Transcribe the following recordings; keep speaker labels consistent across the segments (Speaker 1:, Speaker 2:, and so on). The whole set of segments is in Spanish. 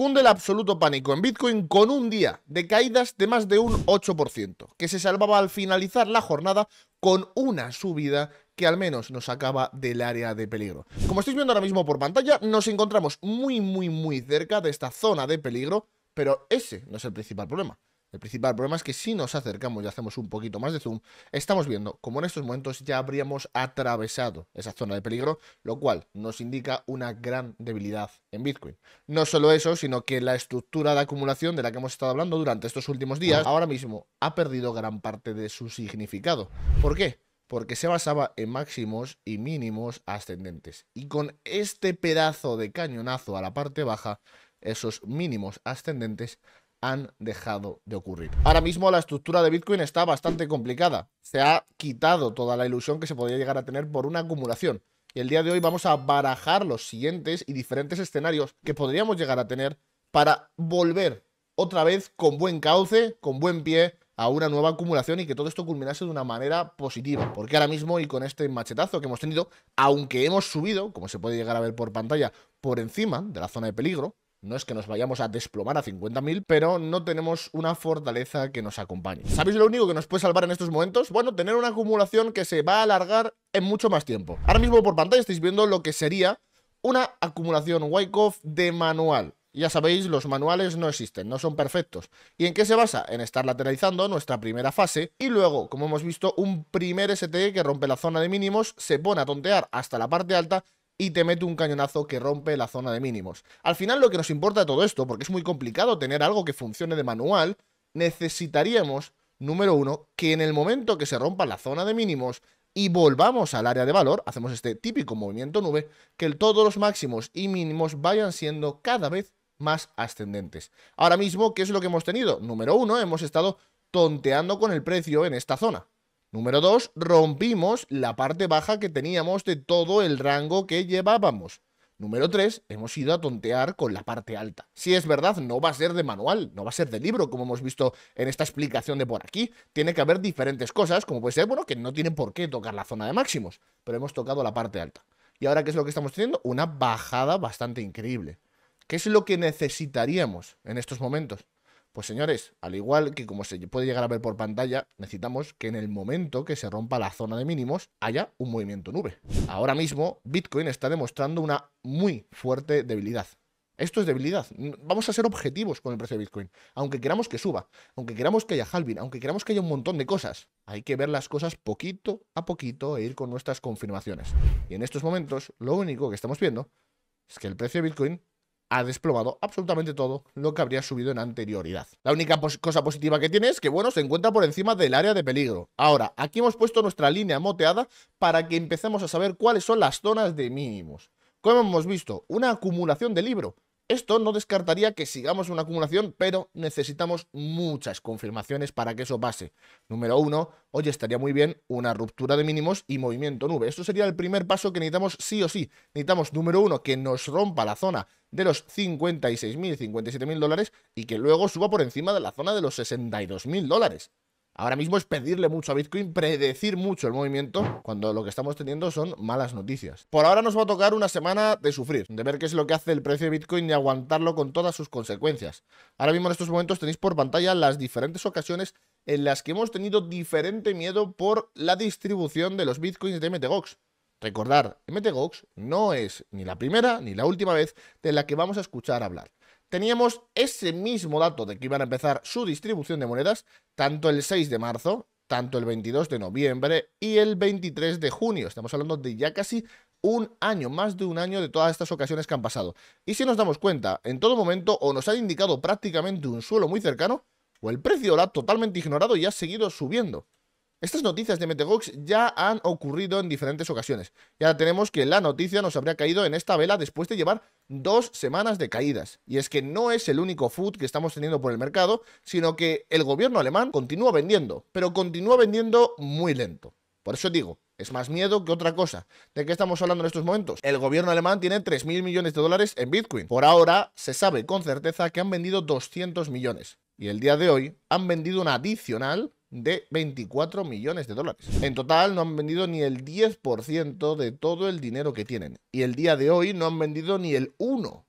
Speaker 1: Cunde el absoluto pánico en Bitcoin con un día de caídas de más de un 8%, que se salvaba al finalizar la jornada con una subida que al menos nos acaba del área de peligro. Como estáis viendo ahora mismo por pantalla, nos encontramos muy, muy, muy cerca de esta zona de peligro, pero ese no es el principal problema. El principal problema es que si nos acercamos y hacemos un poquito más de zoom, estamos viendo como en estos momentos ya habríamos atravesado esa zona de peligro, lo cual nos indica una gran debilidad en Bitcoin. No solo eso, sino que la estructura de acumulación de la que hemos estado hablando durante estos últimos días, ahora mismo ha perdido gran parte de su significado. ¿Por qué? porque se basaba en máximos y mínimos ascendentes. Y con este pedazo de cañonazo a la parte baja, esos mínimos ascendentes han dejado de ocurrir. Ahora mismo la estructura de Bitcoin está bastante complicada. Se ha quitado toda la ilusión que se podría llegar a tener por una acumulación. Y el día de hoy vamos a barajar los siguientes y diferentes escenarios que podríamos llegar a tener para volver otra vez con buen cauce, con buen pie a una nueva acumulación y que todo esto culminase de una manera positiva. Porque ahora mismo y con este machetazo que hemos tenido, aunque hemos subido, como se puede llegar a ver por pantalla, por encima de la zona de peligro, no es que nos vayamos a desplomar a 50.000, pero no tenemos una fortaleza que nos acompañe. ¿Sabéis lo único que nos puede salvar en estos momentos? Bueno, tener una acumulación que se va a alargar en mucho más tiempo. Ahora mismo por pantalla estáis viendo lo que sería una acumulación Wyckoff de manual. Ya sabéis, los manuales no existen, no son perfectos. ¿Y en qué se basa? En estar lateralizando nuestra primera fase y luego, como hemos visto, un primer STE que rompe la zona de mínimos, se pone a tontear hasta la parte alta y te mete un cañonazo que rompe la zona de mínimos. Al final lo que nos importa de todo esto, porque es muy complicado tener algo que funcione de manual, necesitaríamos, número uno, que en el momento que se rompa la zona de mínimos y volvamos al área de valor, hacemos este típico movimiento nube, que todos los máximos y mínimos vayan siendo cada vez más ascendentes. Ahora mismo, ¿qué es lo que hemos tenido? Número uno, hemos estado tonteando con el precio en esta zona. Número 2, rompimos la parte baja que teníamos de todo el rango que llevábamos. Número 3, hemos ido a tontear con la parte alta. Si es verdad, no va a ser de manual, no va a ser de libro, como hemos visto en esta explicación de por aquí. Tiene que haber diferentes cosas, como puede ser, bueno, que no tiene por qué tocar la zona de máximos, pero hemos tocado la parte alta. ¿Y ahora qué es lo que estamos teniendo? Una bajada bastante increíble. ¿Qué es lo que necesitaríamos en estos momentos? Pues señores, al igual que como se puede llegar a ver por pantalla, necesitamos que en el momento que se rompa la zona de mínimos haya un movimiento nube. Ahora mismo, Bitcoin está demostrando una muy fuerte debilidad. Esto es debilidad. Vamos a ser objetivos con el precio de Bitcoin. Aunque queramos que suba, aunque queramos que haya halving, aunque queramos que haya un montón de cosas, hay que ver las cosas poquito a poquito e ir con nuestras confirmaciones. Y en estos momentos, lo único que estamos viendo es que el precio de Bitcoin ha desplomado absolutamente todo lo que habría subido en anterioridad. La única cosa positiva que tiene es que, bueno, se encuentra por encima del área de peligro. Ahora, aquí hemos puesto nuestra línea moteada para que empecemos a saber cuáles son las zonas de mínimos. Como hemos visto, una acumulación de libro esto no descartaría que sigamos una acumulación, pero necesitamos muchas confirmaciones para que eso pase. Número uno, hoy estaría muy bien una ruptura de mínimos y movimiento nube. Esto sería el primer paso que necesitamos sí o sí. Necesitamos, número uno, que nos rompa la zona de los 56.000, 57.000 dólares y que luego suba por encima de la zona de los 62.000 dólares. Ahora mismo es pedirle mucho a Bitcoin, predecir mucho el movimiento, cuando lo que estamos teniendo son malas noticias. Por ahora nos va a tocar una semana de sufrir, de ver qué es lo que hace el precio de Bitcoin y aguantarlo con todas sus consecuencias. Ahora mismo en estos momentos tenéis por pantalla las diferentes ocasiones en las que hemos tenido diferente miedo por la distribución de los Bitcoins de MTGOX. Recordar, MTGOX no es ni la primera ni la última vez de la que vamos a escuchar hablar teníamos ese mismo dato de que iban a empezar su distribución de monedas, tanto el 6 de marzo, tanto el 22 de noviembre y el 23 de junio. Estamos hablando de ya casi un año, más de un año de todas estas ocasiones que han pasado. Y si nos damos cuenta, en todo momento o nos han indicado prácticamente un suelo muy cercano, o el precio lo ha totalmente ignorado y ha seguido subiendo. Estas noticias de Metegox ya han ocurrido en diferentes ocasiones. Ya tenemos que la noticia nos habría caído en esta vela después de llevar dos semanas de caídas. Y es que no es el único food que estamos teniendo por el mercado, sino que el gobierno alemán continúa vendiendo, pero continúa vendiendo muy lento. Por eso digo, es más miedo que otra cosa. ¿De qué estamos hablando en estos momentos? El gobierno alemán tiene 3.000 millones de dólares en Bitcoin. Por ahora se sabe con certeza que han vendido 200 millones. Y el día de hoy han vendido una adicional de 24 millones de dólares. En total no han vendido ni el 10% de todo el dinero que tienen y el día de hoy no han vendido ni el 1%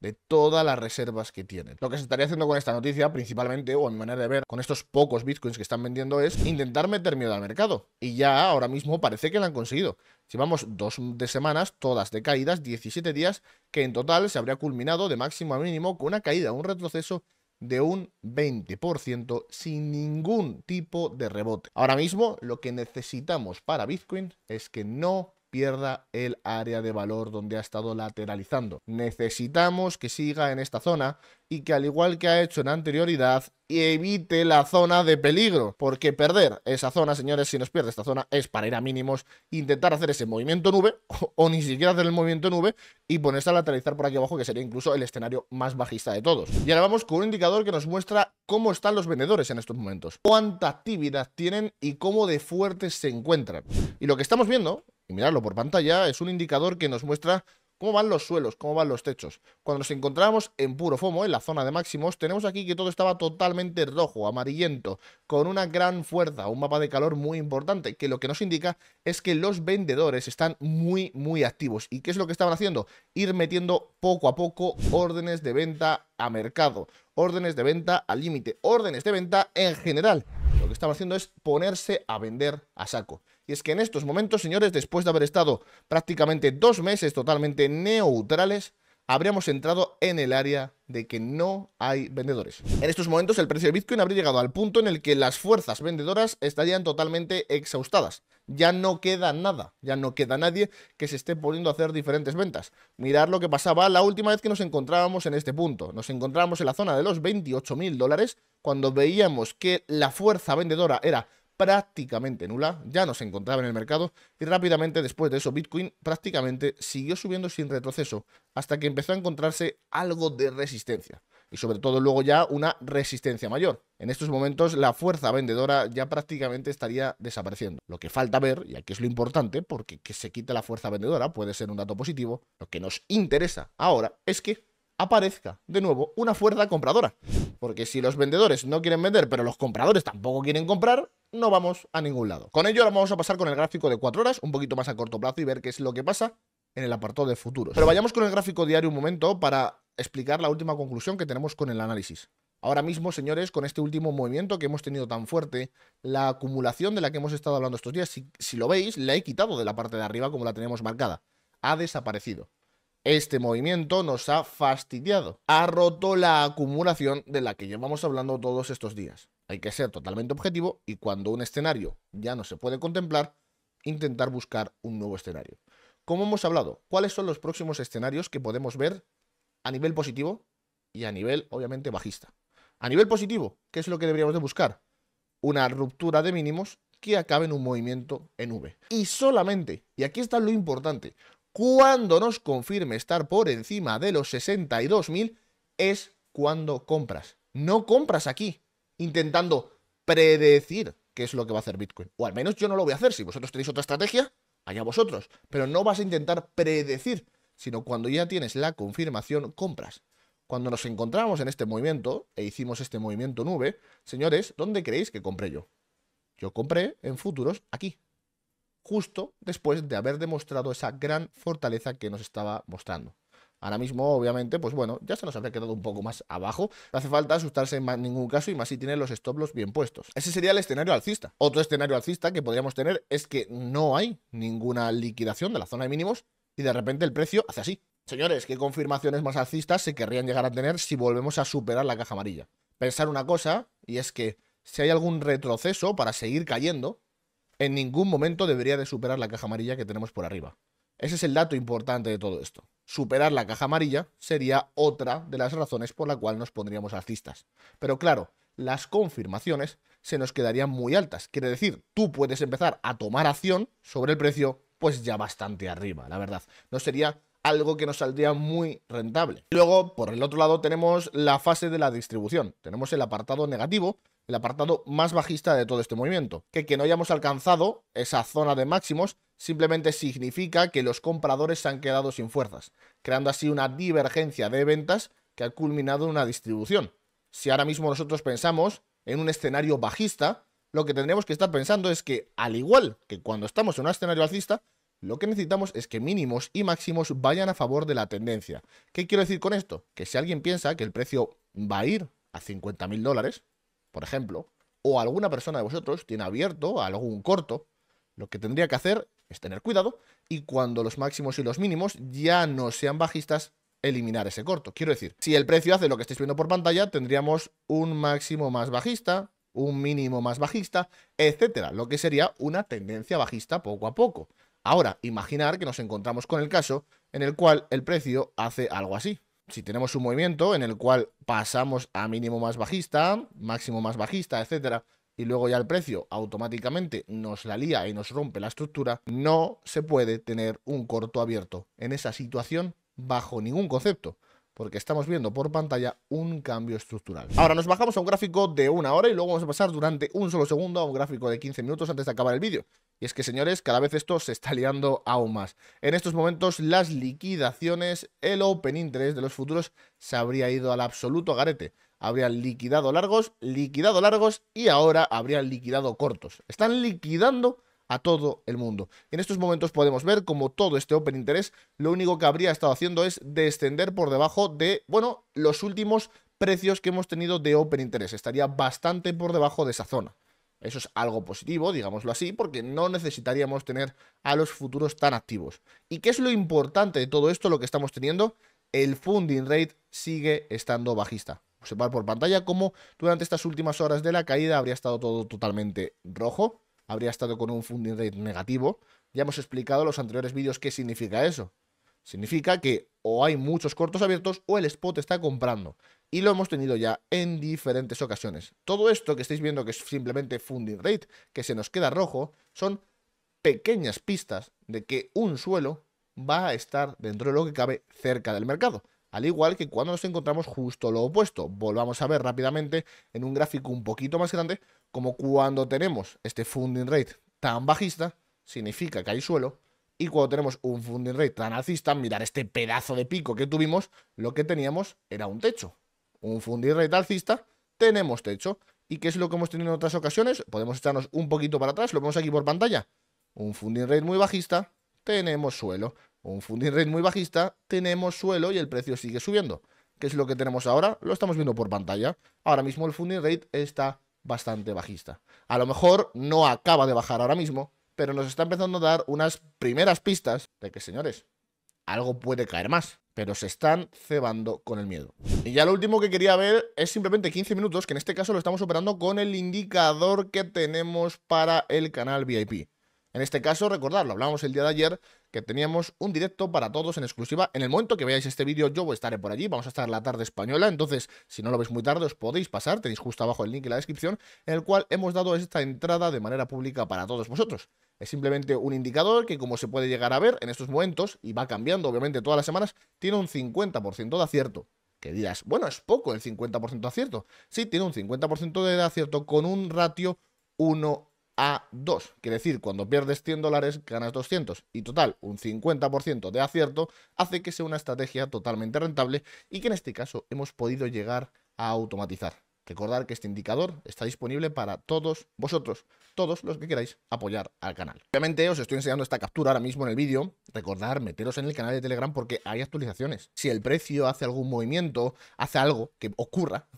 Speaker 1: de todas las reservas que tienen. Lo que se estaría haciendo con esta noticia, principalmente, o en manera de ver, con estos pocos bitcoins que están vendiendo, es intentar meter miedo al mercado. Y ya ahora mismo parece que lo han conseguido. Llevamos dos de semanas, todas de caídas, 17 días, que en total se habría culminado de máximo a mínimo con una caída, un retroceso de un 20% sin ningún tipo de rebote. Ahora mismo lo que necesitamos para Bitcoin es que no pierda el área de valor donde ha estado lateralizando. Necesitamos que siga en esta zona y que al igual que ha hecho en anterioridad, evite la zona de peligro, porque perder esa zona, señores, si nos pierde esta zona es para ir a mínimos, intentar hacer ese movimiento nube o, ni siquiera hacer el movimiento nube y ponerse a lateralizar por aquí abajo, que sería incluso el escenario más bajista de todos. Y ahora vamos con un indicador que nos muestra cómo están los vendedores en estos momentos, cuánta actividad tienen y cómo de fuertes se encuentran. Y lo que estamos viendo y mirarlo por pantalla es un indicador que nos muestra cómo van los suelos, cómo van los techos. Cuando nos encontramos en puro FOMO, en la zona de máximos, tenemos aquí que todo estaba totalmente rojo, amarillento, con una gran fuerza, un mapa de calor muy importante, que lo que nos indica es que los vendedores están muy, muy activos. ¿Y qué es lo que estaban haciendo? Ir metiendo poco a poco órdenes de venta a mercado, órdenes de venta al límite, órdenes de venta en general estaba haciendo es ponerse a vender a saco. Y es que en estos momentos, señores, después de haber estado prácticamente dos meses totalmente neutrales, habríamos entrado en el área de que no hay vendedores. En estos momentos el precio de Bitcoin habría llegado al punto en el que las fuerzas vendedoras estarían totalmente exhaustadas. Ya no queda nada, ya no queda nadie que se esté poniendo a hacer diferentes ventas. Mirad lo que pasaba la última vez que nos encontrábamos en este punto. Nos encontrábamos en la zona de los 28.000 mil dólares cuando veíamos que la fuerza vendedora era prácticamente nula, ya no se encontraba en el mercado y rápidamente después de eso Bitcoin prácticamente siguió subiendo sin retroceso hasta que empezó a encontrarse algo de resistencia y sobre todo luego ya una resistencia mayor. En estos momentos la fuerza vendedora ya prácticamente estaría desapareciendo. Lo que falta ver, y aquí es lo importante, porque que se quite la fuerza vendedora puede ser un dato positivo, lo que nos interesa ahora es que aparezca de nuevo una fuerza compradora. Porque si los vendedores no quieren vender, pero los compradores tampoco quieren comprar, no vamos a ningún lado. Con ello ahora vamos a pasar con el gráfico de 4 horas, un poquito más a corto plazo y ver qué es lo que pasa en el apartado de futuros. Pero vayamos con el gráfico diario un momento para explicar la última conclusión que tenemos con el análisis. Ahora mismo, señores, con este último movimiento que hemos tenido tan fuerte, la acumulación de la que hemos estado hablando estos días, si, si lo veis, la he quitado de la parte de arriba como la tenemos marcada. Ha desaparecido. Este movimiento nos ha fastidiado, ha roto la acumulación de la que llevamos hablando todos estos días. Hay que ser totalmente objetivo y cuando un escenario ya no se puede contemplar, intentar buscar un nuevo escenario. Como hemos hablado, ¿cuáles son los próximos escenarios que podemos ver a nivel positivo y a nivel, obviamente, bajista? A nivel positivo, ¿qué es lo que deberíamos de buscar? Una ruptura de mínimos que acabe en un movimiento en V. Y solamente, y aquí está lo importante, cuando nos confirme estar por encima de los 62.000 es cuando compras. No compras aquí, intentando predecir qué es lo que va a hacer Bitcoin. O al menos yo no lo voy a hacer. Si vosotros tenéis otra estrategia, allá vosotros. Pero no vas a intentar predecir, sino cuando ya tienes la confirmación, compras. Cuando nos encontramos en este movimiento e hicimos este movimiento nube, señores, ¿dónde creéis que compré yo? Yo compré en futuros aquí, justo después de haber demostrado esa gran fortaleza que nos estaba mostrando. Ahora mismo, obviamente, pues bueno, ya se nos había quedado un poco más abajo. No hace falta asustarse en ningún caso y más si tiene los stop loss bien puestos. Ese sería el escenario alcista. Otro escenario alcista que podríamos tener es que no hay ninguna liquidación de la zona de mínimos y de repente el precio hace así. Señores, ¿qué confirmaciones más alcistas se querrían llegar a tener si volvemos a superar la caja amarilla? Pensar una cosa, y es que si hay algún retroceso para seguir cayendo, en ningún momento debería de superar la caja amarilla que tenemos por arriba. Ese es el dato importante de todo esto. Superar la caja amarilla sería otra de las razones por la cual nos pondríamos alcistas. Pero claro, las confirmaciones se nos quedarían muy altas. Quiere decir, tú puedes empezar a tomar acción sobre el precio, pues ya bastante arriba, la verdad. No sería algo que nos saldría muy rentable. Luego, por el otro lado, tenemos la fase de la distribución. Tenemos el apartado negativo, el apartado más bajista de todo este movimiento. Que que no hayamos alcanzado esa zona de máximos simplemente significa que los compradores se han quedado sin fuerzas, creando así una divergencia de ventas que ha culminado en una distribución. Si ahora mismo nosotros pensamos en un escenario bajista, lo que tendremos que estar pensando es que, al igual que cuando estamos en un escenario alcista, lo que necesitamos es que mínimos y máximos vayan a favor de la tendencia. ¿Qué quiero decir con esto? Que si alguien piensa que el precio va a ir a 50.000 dólares, por ejemplo, o alguna persona de vosotros tiene abierto algún corto, lo que tendría que hacer es tener cuidado y cuando los máximos y los mínimos ya no sean bajistas, eliminar ese corto. Quiero decir, si el precio hace lo que estáis viendo por pantalla, tendríamos un máximo más bajista, un mínimo más bajista, etcétera, lo que sería una tendencia bajista poco a poco. Ahora, imaginar que nos encontramos con el caso en el cual el precio hace algo así si tenemos un movimiento en el cual pasamos a mínimo más bajista, máximo más bajista, etcétera, y luego ya el precio automáticamente nos la lía y nos rompe la estructura, no se puede tener un corto abierto en esa situación bajo ningún concepto porque estamos viendo por pantalla un cambio estructural. Ahora nos bajamos a un gráfico de una hora y luego vamos a pasar durante un solo segundo a un gráfico de 15 minutos antes de acabar el vídeo. Y es que, señores, cada vez esto se está liando aún más. En estos momentos, las liquidaciones, el open interest de los futuros se habría ido al absoluto garete. Habrían liquidado largos, liquidado largos y ahora habrían liquidado cortos. Están liquidando a todo el mundo. En estos momentos podemos ver como todo este Open Interest lo único que habría estado haciendo es descender por debajo de, bueno, los últimos precios que hemos tenido de Open Interest. Estaría bastante por debajo de esa zona. Eso es algo positivo, digámoslo así, porque no necesitaríamos tener a los futuros tan activos. ¿Y qué es lo importante de todo esto, lo que estamos teniendo? El funding rate sigue estando bajista. Observar por pantalla cómo durante estas últimas horas de la caída habría estado todo totalmente rojo habría estado con un funding rate negativo. Ya hemos explicado en los anteriores vídeos qué significa eso. Significa que o hay muchos cortos abiertos o el spot está comprando. Y lo hemos tenido ya en diferentes ocasiones. Todo esto que estáis viendo que es simplemente funding rate, que se nos queda rojo, son pequeñas pistas de que un suelo va a estar dentro de lo que cabe cerca del mercado al igual que cuando nos encontramos justo lo opuesto. Volvamos a ver rápidamente en un gráfico un poquito más grande como cuando tenemos este funding rate tan bajista, significa que hay suelo, y cuando tenemos un funding rate tan alcista, mirar este pedazo de pico que tuvimos, lo que teníamos era un techo. Un funding rate alcista, tenemos techo. ¿Y qué es lo que hemos tenido en otras ocasiones? Podemos echarnos un poquito para atrás, lo vemos aquí por pantalla. Un funding rate muy bajista, tenemos suelo un funding rate muy bajista, tenemos suelo y el precio sigue subiendo. ¿Qué es lo que tenemos ahora? Lo estamos viendo por pantalla. Ahora mismo el funding rate está bastante bajista. A lo mejor no acaba de bajar ahora mismo, pero nos está empezando a dar unas primeras pistas de que, señores, algo puede caer más. Pero se están cebando con el miedo. Y ya lo último que quería ver es simplemente 15 minutos, que en este caso lo estamos operando con el indicador que tenemos para el canal VIP. En este caso, recordad, lo hablábamos el día de ayer, que teníamos un directo para todos en exclusiva. En el momento que veáis este vídeo yo estaré por allí, vamos a estar la tarde española, entonces si no lo veis muy tarde os podéis pasar, tenéis justo abajo el link en la descripción, en el cual hemos dado esta entrada de manera pública para todos vosotros. Es simplemente un indicador que como se puede llegar a ver en estos momentos, y va cambiando obviamente todas las semanas, tiene un 50% de acierto que dirás, bueno, es poco el 50% de acierto. Sí, tiene un 50% de acierto con un ratio 1 a 2. Quiere decir, cuando pierdes 100 dólares, ganas 200. Y total, un 50% de acierto hace que sea una estrategia totalmente rentable y que en este caso hemos podido llegar a automatizar. Recordar que este indicador está disponible para todos vosotros, todos los que queráis apoyar al canal. Obviamente os estoy enseñando esta captura ahora mismo en el vídeo. Recordar meteros en el canal de Telegram porque hay actualizaciones. Si el precio hace algún movimiento, hace algo que ocurra,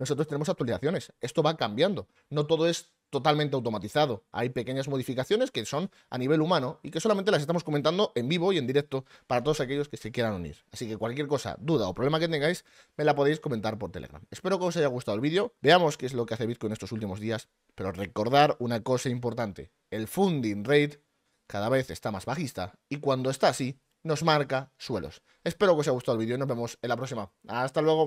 Speaker 1: nosotros tenemos actualizaciones. Esto va cambiando. No todo es totalmente automatizado. Hay pequeñas modificaciones que son a nivel humano y que solamente las estamos comentando en vivo y en directo para todos aquellos que se quieran unir. Así que cualquier cosa, duda o problema que tengáis, me la podéis comentar por Telegram. Espero que os haya gustado el vídeo. Veamos qué es lo que hace Bitcoin estos últimos días, pero recordar una cosa importante. El funding rate cada vez está más bajista y cuando está así, nos marca suelos. Espero que os haya gustado el vídeo y nos vemos en la próxima. Hasta luego.